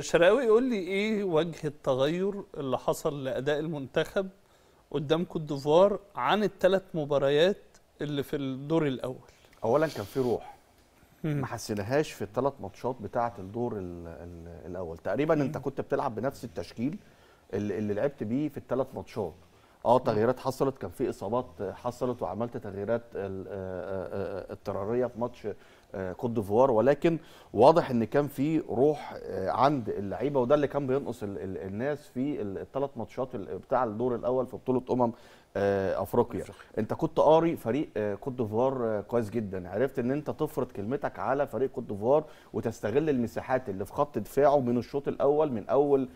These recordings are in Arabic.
شراوي يقول لي ايه وجه التغير اللي حصل لاداء المنتخب قدام كوت ديفوار عن الثلاث مباريات اللي في الدور الاول اولا كان في روح ما حسيناهاش في الثلاث ماتشات بتاعه الدور الـ الـ الاول تقريبا انت كنت بتلعب بنفس التشكيل اللي, اللي لعبت بيه في الثلاث ماتشات اه تغييرات حصلت كان في اصابات حصلت وعملت تغييرات آه، آه، آه، اضطراريه في ماتش آه، كوت ديفوار ولكن واضح ان كان في روح آه، عند اللعيبه وده اللي كان بينقص الناس في الثلاث ماتشات بتاع الدور الاول في بطوله امم آه، افريقيا انت كنت قاري فريق كوت ديفوار كويس جدا عرفت ان انت تفرض كلمتك على فريق كوت ديفوار وتستغل المساحات اللي في خط دفاعه من الشوط الاول من اول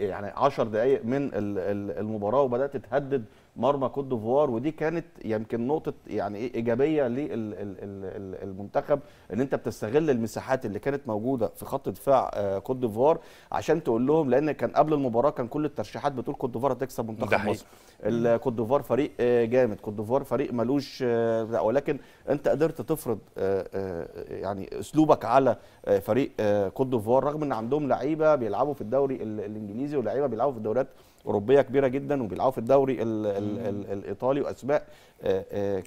يعني 10 دقائق من المباراه وبدات تهدد مرمى كوت ديفوار ودي كانت يمكن نقطه يعني ايه ايجابيه لل المنتخب ان انت بتستغل المساحات اللي كانت موجوده في خط دفاع آه، كوت ديفوار عشان تقول لهم لان كان قبل المباراه كان كل الترشيحات بتقول كوت ديفوار هتكسب منتخب مصر كوت ديفوار فريق آه، جامد كوت ديفوار فريق ملوش آه، ولكن انت قدرت تفرض يعني اسلوبك على فريق كوت ديفوار رغم ان عندهم لعيبه بيلعبوا في الدوري الانجليزي ولعيبه بيلعبوا في الدوريات اوروبيه كبيره جدا وبيلعبوا في الدوري الـ الـ الـ الايطالي واسماء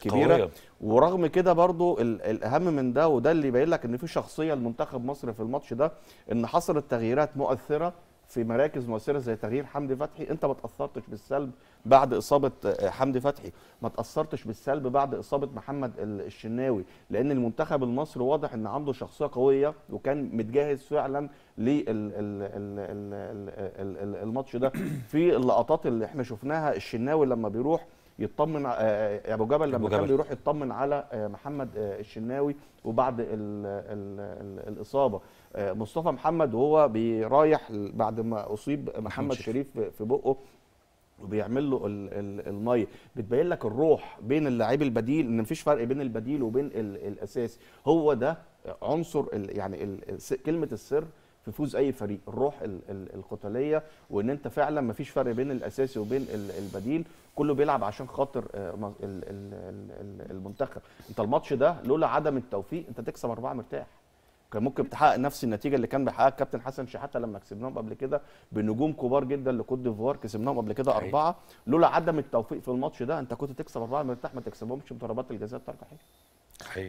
كبيره ورغم كده برضو الاهم من ده وده اللي يبين لك ان في شخصيه لمنتخب مصر في الماتش ده ان حصلت تغييرات مؤثره في مراكز مؤثره زي تغيير حمدي فتحي انت ما تاثرتش بالسلب بعد اصابه آه، حمدي فتحي ما تاثرتش بالسلب بعد اصابه محمد الشناوي لان المنتخب المصري واضح ان عنده شخصيه قويه وكان متجهز فعلا للماتش ده في اللقطات اللي احنا شفناها الشناوي لما بيروح يطمن آه، آه، ابو جبل لما أبو جبل. كان بيروح يطمن على آه، محمد الشناوي وبعد الـ الـ الـ الاصابه مصطفى محمد وهو بيرايح بعد ما اصيب محمد شريف في بقه وبيعمل له الميه بتبين لك الروح بين اللاعب البديل ان مفيش فرق بين البديل وبين الاساسي هو ده عنصر يعني كلمه السر في فوز اي فريق الروح القتاليه وان انت فعلا ما فيش فرق بين الاساسي وبين البديل كله بيلعب عشان خاطر آه، المنتخب انت الماتش ده لولا عدم التوفيق انت تكسب اربعه مرتاح كان ممكن تحقق نفس النتيجه اللي كان بيحققها الكابتن حسن شحاته لما كسبناهم قبل كده بنجوم كبار جدا لكوت ديفوار كسبناهم قبل كده اربعه لولا عدم التوفيق في الماتش ده انت كنت تكسب اربعه مرتاح ما تكسبهمش بضربات الجزاء الطرد حقيقي